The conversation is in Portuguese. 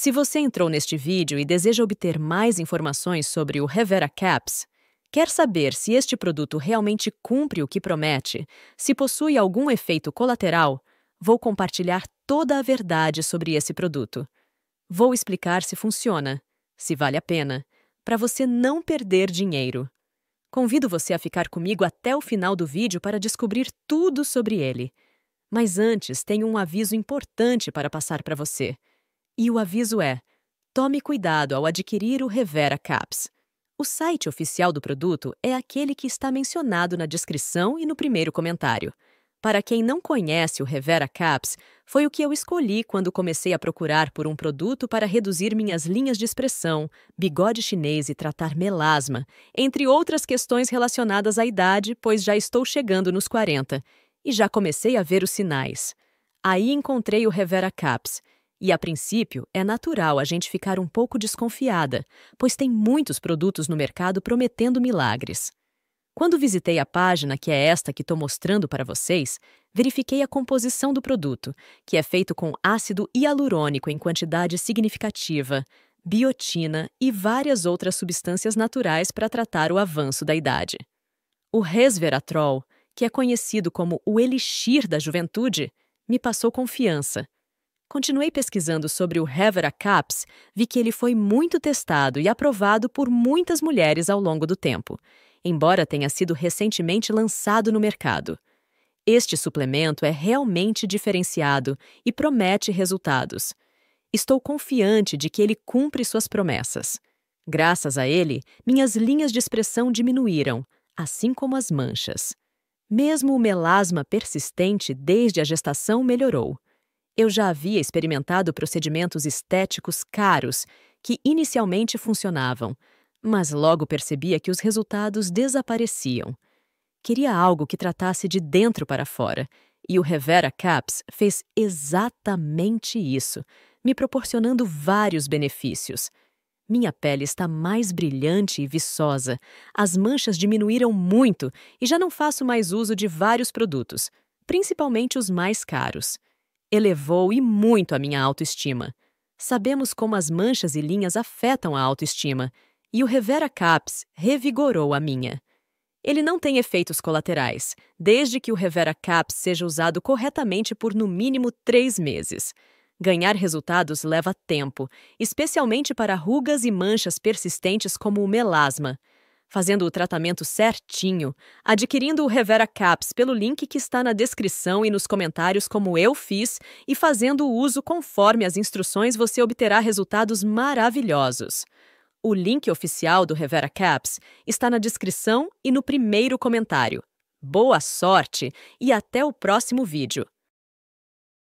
Se você entrou neste vídeo e deseja obter mais informações sobre o Revera Caps, quer saber se este produto realmente cumpre o que promete, se possui algum efeito colateral, vou compartilhar toda a verdade sobre esse produto. Vou explicar se funciona, se vale a pena, para você não perder dinheiro. Convido você a ficar comigo até o final do vídeo para descobrir tudo sobre ele. Mas antes, tenho um aviso importante para passar para você. E o aviso é: tome cuidado ao adquirir o Revera Caps. O site oficial do produto é aquele que está mencionado na descrição e no primeiro comentário. Para quem não conhece o Revera Caps, foi o que eu escolhi quando comecei a procurar por um produto para reduzir minhas linhas de expressão, bigode chinês e tratar melasma, entre outras questões relacionadas à idade, pois já estou chegando nos 40 e já comecei a ver os sinais. Aí encontrei o Revera Caps e a princípio, é natural a gente ficar um pouco desconfiada, pois tem muitos produtos no mercado prometendo milagres. Quando visitei a página, que é esta que estou mostrando para vocês, verifiquei a composição do produto, que é feito com ácido hialurônico em quantidade significativa, biotina e várias outras substâncias naturais para tratar o avanço da idade. O resveratrol, que é conhecido como o elixir da juventude, me passou confiança Continuei pesquisando sobre o Hevera Caps, vi que ele foi muito testado e aprovado por muitas mulheres ao longo do tempo, embora tenha sido recentemente lançado no mercado. Este suplemento é realmente diferenciado e promete resultados. Estou confiante de que ele cumpre suas promessas. Graças a ele, minhas linhas de expressão diminuíram, assim como as manchas. Mesmo o melasma persistente desde a gestação melhorou. Eu já havia experimentado procedimentos estéticos caros que inicialmente funcionavam, mas logo percebia que os resultados desapareciam. Queria algo que tratasse de dentro para fora, e o Revera Caps fez exatamente isso, me proporcionando vários benefícios. Minha pele está mais brilhante e viçosa, as manchas diminuíram muito e já não faço mais uso de vários produtos, principalmente os mais caros. Elevou e muito a minha autoestima. Sabemos como as manchas e linhas afetam a autoestima, e o Revera Caps revigorou a minha. Ele não tem efeitos colaterais, desde que o Revera Caps seja usado corretamente por no mínimo três meses. Ganhar resultados leva tempo, especialmente para rugas e manchas persistentes como o melasma fazendo o tratamento certinho, adquirindo o Revera Caps pelo link que está na descrição e nos comentários como eu fiz e fazendo o uso conforme as instruções você obterá resultados maravilhosos. O link oficial do Revera Caps está na descrição e no primeiro comentário. Boa sorte e até o próximo vídeo!